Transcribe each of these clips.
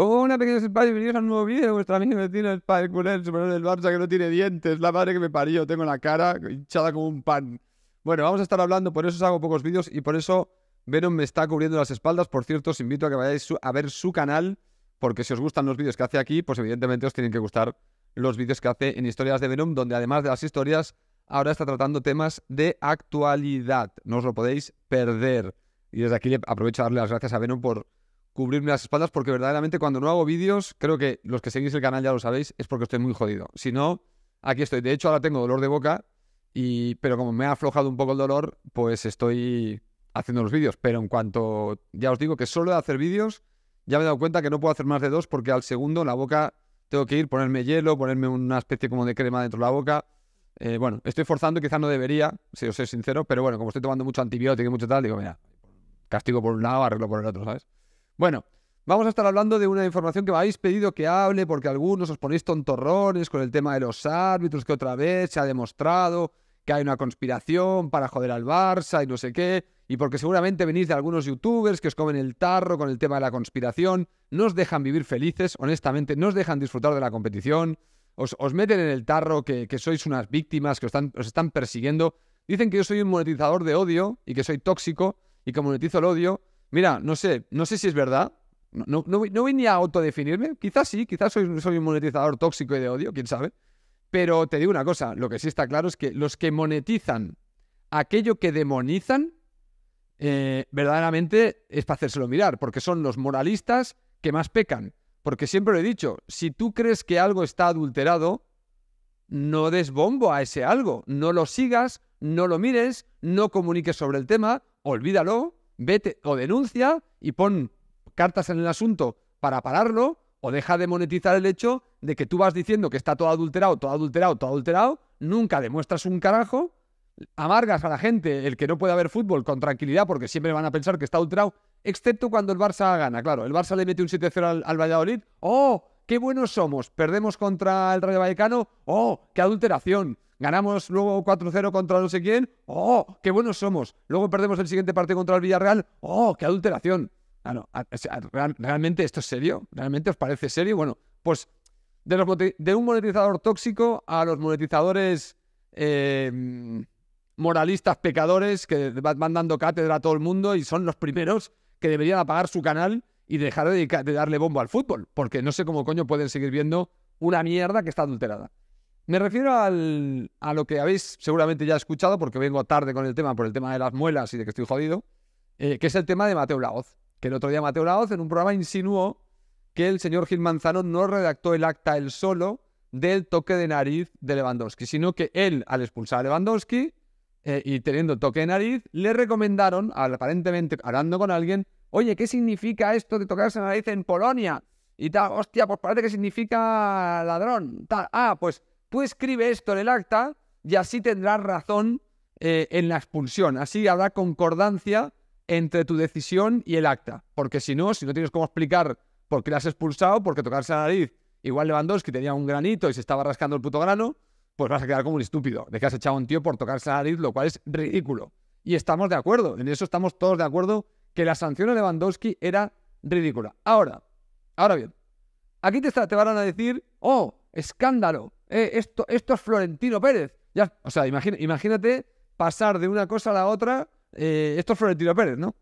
una pequeña espacios, bienvenidos a un nuevo vídeo de vuestra amiga tiene el padre el del Barça que no tiene dientes, la madre que me parió, tengo la cara hinchada como un pan. Bueno, vamos a estar hablando, por eso os hago pocos vídeos y por eso Venom me está cubriendo las espaldas. Por cierto, os invito a que vayáis a ver su canal, porque si os gustan los vídeos que hace aquí, pues evidentemente os tienen que gustar los vídeos que hace en Historias de Venom, donde además de las historias, ahora está tratando temas de actualidad. No os lo podéis perder. Y desde aquí aprovecho a darle las gracias a Venom por cubrirme las espaldas porque verdaderamente cuando no hago vídeos, creo que los que seguís el canal ya lo sabéis, es porque estoy muy jodido. Si no, aquí estoy. De hecho, ahora tengo dolor de boca, y, pero como me ha aflojado un poco el dolor, pues estoy haciendo los vídeos. Pero en cuanto, ya os digo que solo de hacer vídeos, ya me he dado cuenta que no puedo hacer más de dos porque al segundo la boca tengo que ir, ponerme hielo, ponerme una especie como de crema dentro de la boca. Eh, bueno, estoy forzando, quizás no debería, si os soy sincero, pero bueno, como estoy tomando mucho antibiótico y mucho tal, digo, mira, castigo por un lado, arreglo por el otro, ¿sabes? Bueno, vamos a estar hablando de una información que me habéis pedido que hable porque algunos os ponéis tontorrones con el tema de los árbitros, que otra vez se ha demostrado que hay una conspiración para joder al Barça y no sé qué, y porque seguramente venís de algunos youtubers que os comen el tarro con el tema de la conspiración, no os dejan vivir felices, honestamente, no os dejan disfrutar de la competición, os, os meten en el tarro que, sois unas víctimas, que os están, os están persiguiendo, dicen que yo soy un monetizador de odio y que soy tóxico y que monetizo el odio, Mira, no sé, no sé si es verdad. No, no, voy ni a autodefinirme. Quizás sí, quizás soy, soy un monetizador tóxico y de odio, quién sabe. Pero te digo una cosa, lo que sí está claro es que los que monetizan aquello que demonizan, eh, verdaderamente es para hacérselo mirar, porque son los moralistas que más pecan. Porque siempre lo he dicho, si tú crees que algo está adulterado, no des bombo a ese algo, no lo sigas, no lo mires, no comuniques sobre el tema, olvídalo, vete o denuncia y pon cartas en el asunto para pararlo o deja de monetizar el hecho de que tú vas diciendo que está todo adulterado, todo adulterado, todo adulterado, nunca demuestras un carajo, amargas a la gente el que no puede haber fútbol con tranquilidad porque siempre van a pensar que está adulterado, excepto cuando el Barça gana, claro, el Barça le mete un 7-0 al, Valladolid, ¡oh! ¡Qué buenos somos! Perdemos contra el Rayo Vallecano, ¡oh! ¡Qué adulteración! ganamos luego 4-0 contra no sé quién, ¡oh, qué buenos somos! Luego perdemos el siguiente partido contra el Villarreal, ¡oh, qué adulteración! Ah, no, ah, ¿realmente esto es serio? ¿Realmente os parece serio? Bueno, pues de, un monetizador tóxico a los monetizadores em, moralistas pecadores que van dando cátedra a todo el mundo y son los primeros que deberían apagar su canal y dejar de, de darle bombo al fútbol, porque no sé cómo coño pueden seguir viendo una mierda que está adulterada. Me refiero a lo que habéis seguramente ya escuchado, porque vengo tarde con el tema, por el tema de las muelas y de que estoy jodido, eh, que es el tema de Mateo Laoz. Que el otro día Mateo Laoz en un programa insinuó que el señor Gil Manzano no redactó el acta él solo del toque de nariz de Lewandowski, sino que él, al expulsar a Lewandowski eh, y teniendo toque de nariz, le recomendaron, aparentemente hablando con alguien, oye, ¿qué significa esto de tocarse la nariz en Polonia? Y tal, hostia, pues parece que significa ladrón. Tal. Ah, pues tú escribe esto en el acta y así tendrás razón eh, en la expulsión. Así habrá concordancia entre tu decisión y el acta. Porque si no, si no tienes cómo explicar por qué la has expulsado, porque tocarse la nariz, igual Lewandowski tenía un granito y se estaba rascando el puto grano, pues vas a quedar como un estúpido de que has echado a un tío por tocarse la nariz, lo cual es ridículo. Y estamos de acuerdo, en eso estamos todos de acuerdo, que la sanción de Lewandowski era ridícula. Ahora, ahora bien, aquí te, te van a decir, oh, escándalo, eh, esto, es Florentino Pérez. Ya, o sea, imagínate pasar de una cosa a la otra, eh, esto es Florentino Pérez, ¿no?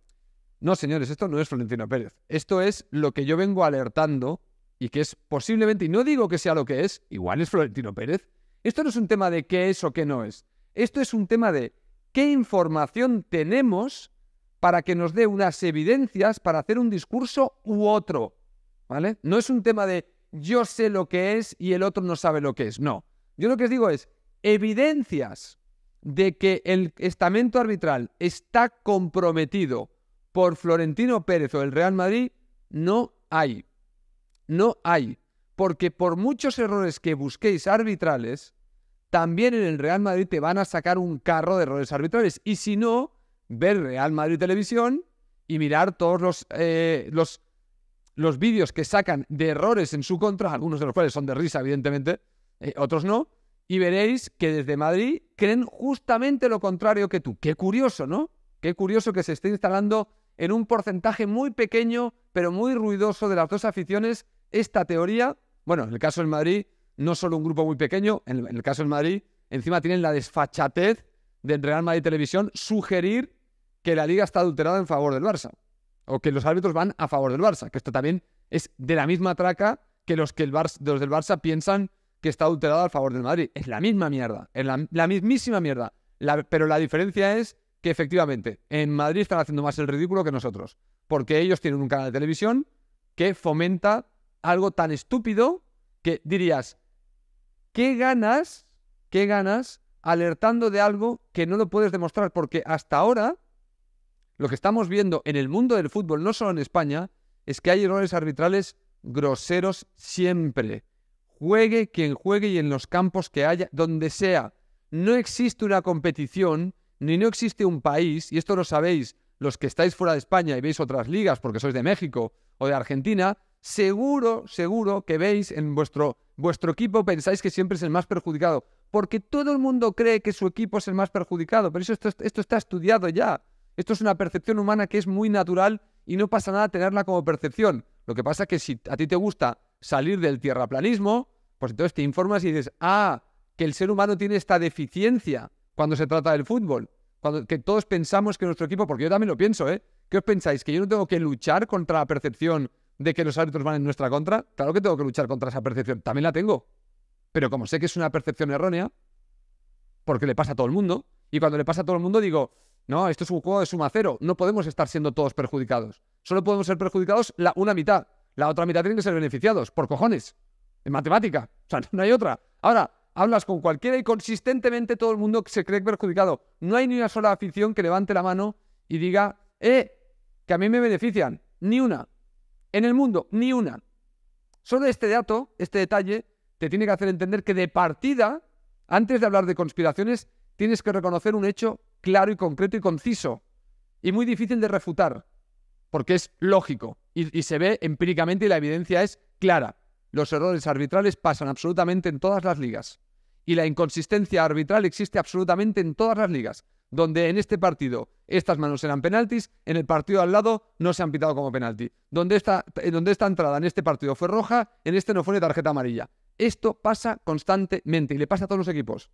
No, señores, esto no es Florentino Pérez. Esto es lo que yo vengo alertando y que es posiblemente, y no digo que sea lo que es, igual es Florentino Pérez. Esto no es un tema de qué es o qué no es. Esto es un tema de qué información tenemos para que nos dé unas evidencias para hacer un discurso u otro. ¿Vale? No es un tema de yo sé lo que es y el otro no sabe lo que es. No. Yo lo que os digo es evidencias de que el estamento arbitral está comprometido por Florentino Pérez o el Real Madrid, no hay. No hay. Porque por muchos errores que busquéis arbitrales, también en el Real Madrid te van a sacar un carro de errores arbitrales. Y si no, ver Real Madrid Televisión y mirar todos los, eh, los los vídeos que sacan de errores en su contra, algunos de los cuales son de risa, evidentemente, eh, otros no, y veréis que desde Madrid creen justamente lo contrario que tú. Qué curioso, ¿no? Qué curioso que se esté instalando en un porcentaje muy pequeño, pero muy ruidoso de las dos aficiones, esta teoría. Bueno, en el caso del Madrid, no solo un grupo muy pequeño, en el, caso del Madrid, encima tienen la desfachatez de Real Madrid Televisión sugerir que la liga está adulterada en favor del Barça o que los árbitros van a favor del Barça, que esto también es de la misma traca que los, que el los del Barça piensan que está adulterado a favor del Madrid. Es la misma mierda, es la, mismísima mierda. pero la diferencia es que efectivamente en Madrid están haciendo más el ridículo que nosotros, porque ellos tienen un canal de televisión que fomenta algo tan estúpido que dirías, ¿qué ganas, qué ganas alertando de algo que no lo puedes demostrar? Porque hasta ahora lo que estamos viendo en el mundo del fútbol, no solo en España, es que hay errores arbitrales groseros siempre. Juegue quien juegue y en los campos que haya, donde sea. No existe una competición, ni no existe un país, y esto lo sabéis los que estáis fuera de España y veis otras ligas porque sois de México o de Argentina, seguro, seguro que veis en vuestro, vuestro equipo, pensáis que siempre es el más perjudicado, porque todo el mundo cree que su equipo es el más perjudicado, pero eso, esto, esto está estudiado ya. Esto es una percepción humana que es muy natural y no pasa nada tenerla como percepción. Lo que pasa es que si a ti te gusta salir del tierraplanismo, pues entonces te informas y dices, ah, que el ser humano tiene esta deficiencia cuando se trata del fútbol. Cuando, que todos pensamos que nuestro equipo, porque yo también lo pienso, ¿eh? ¿Qué os pensáis? ¿Que yo no tengo que luchar contra la percepción de que los árbitros van en nuestra contra? Claro que tengo que luchar contra esa percepción, también la tengo. Pero como sé que es una percepción errónea, porque le pasa a todo el mundo, y cuando le pasa a todo el mundo digo, no, esto es un juego de suma cero. No podemos estar siendo todos perjudicados. Solo podemos ser perjudicados la, una mitad. La otra mitad tienen que ser beneficiados, por cojones. En matemática. O sea, no hay otra. Ahora, hablas con cualquiera y consistentemente todo el mundo se cree perjudicado. No hay ni una sola afición que levante la mano y diga, eh, que a mí me benefician. Ni una. En el mundo, ni una. Solo este dato, este detalle, te tiene que hacer entender que de partida, antes de hablar de conspiraciones, tienes que reconocer un hecho claro y concreto y conciso y muy difícil de refutar, porque es lógico y, se ve empíricamente y la evidencia es clara. Los errores arbitrales pasan absolutamente en todas las ligas y la inconsistencia arbitral existe absolutamente en todas las ligas, donde en este partido estas manos eran penaltis, en el partido al lado no se han pitado como penalti, donde esta, donde esta entrada en este partido fue roja, en este no fue ni tarjeta amarilla. Esto pasa constantemente y le pasa a todos los equipos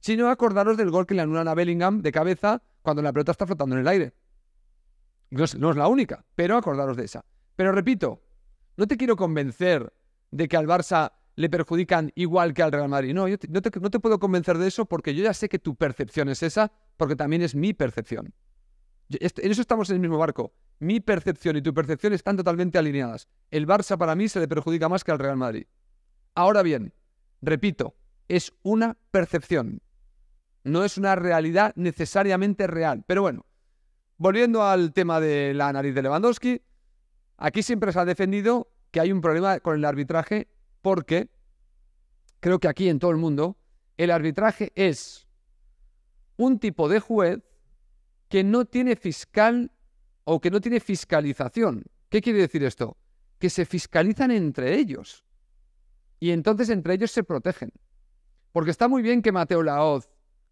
sino acordaros del gol que le anulan a Bellingham de cabeza cuando la pelota está flotando en el aire. No es, la única, pero acordaros de esa. Pero repito, no te quiero convencer de que al Barça le perjudican igual que al Real Madrid. No, yo no, te, puedo convencer de eso porque yo ya sé que tu percepción es esa, porque también es mi percepción. en eso estamos en el mismo barco. Mi percepción y tu percepción están totalmente alineadas. El Barça para mí se le perjudica más que al Real Madrid. Ahora bien, repito, es una percepción no es una realidad necesariamente real. Pero bueno, volviendo al tema de la nariz de Lewandowski, aquí siempre se ha defendido que hay un problema con el arbitraje porque creo que aquí en todo el mundo el arbitraje es un tipo de juez que no tiene fiscal o que no tiene fiscalización. ¿Qué quiere decir esto? Que se fiscalizan entre ellos y entonces entre ellos se protegen. Porque está muy bien que Mateo Laoz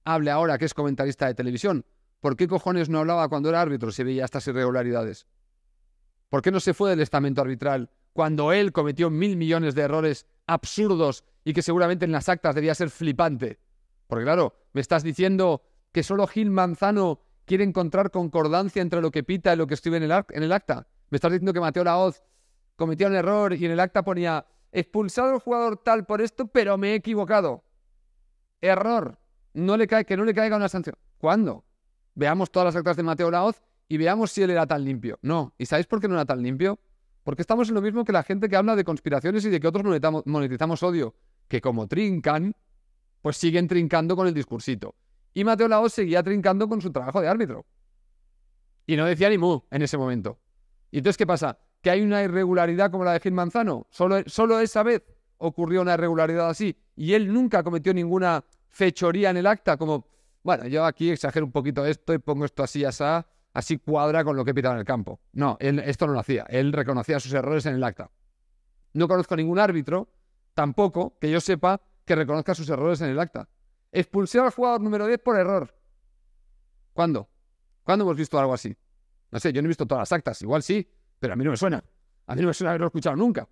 hable ahora que es comentarista de televisión? ¿Por qué cojones no hablaba cuando era árbitro si veía estas irregularidades? ¿Por qué no se fue del estamento arbitral cuando él cometió mil millones de errores absurdos y que seguramente en las actas debía ser flipante? Porque claro, me estás diciendo que solo Gil Manzano quiere encontrar concordancia entre lo que pita y lo que escribe en el, acta. Me estás diciendo que Mateo Laoz cometió un error y en el acta ponía expulsado el jugador tal por esto, pero me he equivocado. Error no le cae, que no le caiga una sanción. ¿Cuándo? Veamos todas las actas de Mateo Laoz y veamos si él era tan limpio. No. ¿Y sabéis por qué no era tan limpio? Porque estamos en lo mismo que la gente que habla de conspiraciones y de que otros monetizamos odio, que como trincan, pues siguen trincando con el discursito. Y Mateo Laoz seguía trincando con su trabajo de árbitro. Y no decía ni mu en ese momento. ¿Y entonces qué pasa? ¿Que hay una irregularidad como la de Gil Manzano? Solo, solo esa vez ocurrió una irregularidad así y él nunca cometió ninguna fechoría en el acta, como, bueno, yo aquí exagero un poquito esto y pongo esto así, así, así cuadra con lo que he pitado en el campo. No, él esto no lo hacía, él reconocía sus errores en el acta. No conozco ningún árbitro, tampoco, que yo sepa, que reconozca sus errores en el acta. Expulsar al jugador número 10 por error. ¿Cuándo? ¿Cuándo hemos visto algo así? No sé, yo no he visto todas las actas, igual sí, pero a mí no me suena. A mí no me suena haberlo escuchado nunca.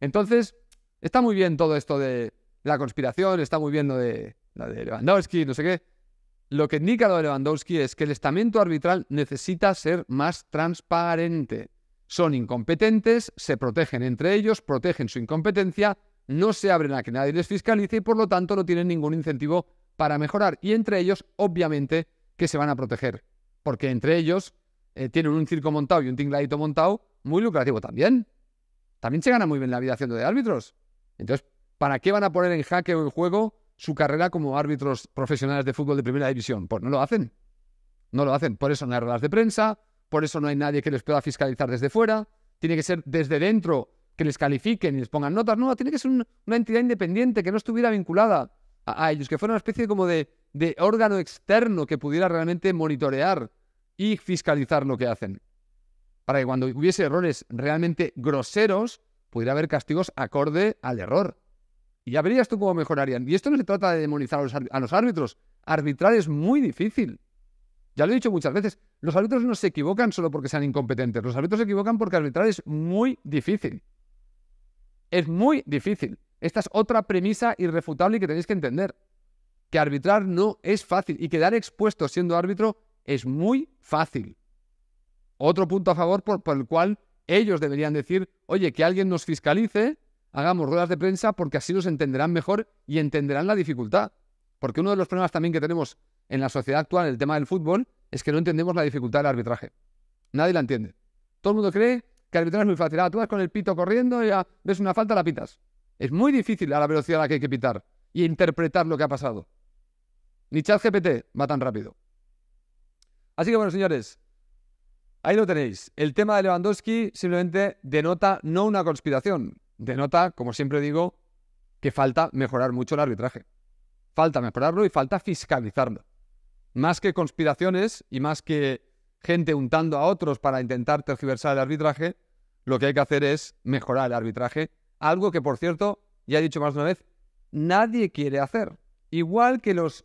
Entonces, está muy bien todo esto de la conspiración, está muy bien lo de la de Lewandowski, no sé qué. Lo que indica lo de Lewandowski es que el estamento arbitral necesita ser más transparente. Son incompetentes, se protegen entre ellos, protegen su incompetencia, no se abren a que nadie les fiscalice y por lo tanto no tienen ningún incentivo para mejorar. Y entre ellos, obviamente, que se van a proteger. Porque entre ellos eh, tienen un circo montado y un tingladito montado muy lucrativo también. También se gana muy bien la vida haciendo de árbitros. Entonces, ¿para qué van a poner en jaque o en juego su carrera como árbitros profesionales de fútbol de primera división. Pues no lo hacen. No lo hacen. Por eso no hay ruedas de prensa, por eso no hay nadie que les pueda fiscalizar desde fuera. Tiene que ser desde dentro que les califiquen y les pongan notas. No, tiene que ser una entidad independiente que no estuviera vinculada a, ellos, que fuera una especie como de, de órgano externo que pudiera realmente monitorear y fiscalizar lo que hacen. Para que cuando hubiese errores realmente groseros, pudiera haber castigos acorde al error. Y ya verías tú cómo mejorarían. Y esto no se trata de demonizar a los, árbitros. Arbitrar es muy difícil. Ya lo he dicho muchas veces, los árbitros no se equivocan solo porque sean incompetentes, los árbitros se equivocan porque arbitrar es muy difícil. Es muy difícil. Esta es otra premisa irrefutable y que tenéis que entender. Que arbitrar no es fácil y quedar expuesto siendo árbitro es muy fácil. Otro punto a favor por el cual ellos deberían decir, oye, que alguien nos fiscalice hagamos ruedas de prensa porque así nos entenderán mejor y entenderán la dificultad. Porque uno de los problemas también que tenemos en la sociedad actual, el tema del fútbol, es que no entendemos la dificultad del arbitraje. Nadie la entiende. Todo el mundo cree que arbitrar es muy fácil. Ah, tú vas con el pito corriendo y ah, ves una falta, la pitas. Es muy difícil a la velocidad a la que hay que pitar y interpretar lo que ha pasado. Ni GPT va tan rápido. Así que bueno, señores, ahí lo tenéis. El tema de Lewandowski simplemente denota no una conspiración, denota, como siempre digo, que falta mejorar mucho el arbitraje. Falta mejorarlo y falta fiscalizarlo. Más que conspiraciones y más que gente untando a otros para intentar tergiversar el arbitraje, lo que hay que hacer es mejorar el arbitraje. Algo que, por cierto, ya he dicho más de una vez, nadie quiere hacer. Igual que los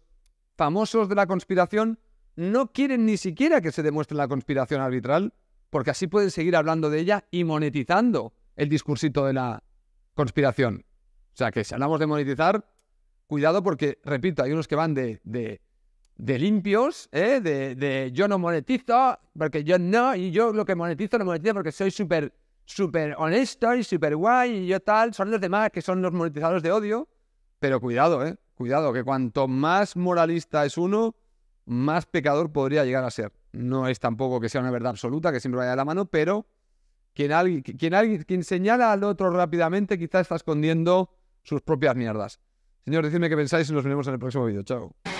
famosos de la conspiración no quieren ni siquiera que se demuestre la conspiración arbitral, porque así pueden seguir hablando de ella y monetizando el discursito de la conspiración. O sea que si hablamos de monetizar, cuidado porque, repito, hay unos que van de, de, limpios, ¿eh? de, yo no monetizo, porque yo no, y yo lo que monetizo lo monetizo porque soy súper super honesto y súper guay y yo tal. Son los demás que son los monetizados de odio. Pero cuidado, ¿eh? Cuidado, que cuanto más moralista es uno, más pecador podría llegar a ser. No es tampoco que sea una verdad absoluta, que siempre vaya de la mano, pero quien, alguien, quien, quien señala al otro rápidamente quizás está escondiendo sus propias mierdas. Señor, decidme qué pensáis y nos vemos en el próximo vídeo. Chao.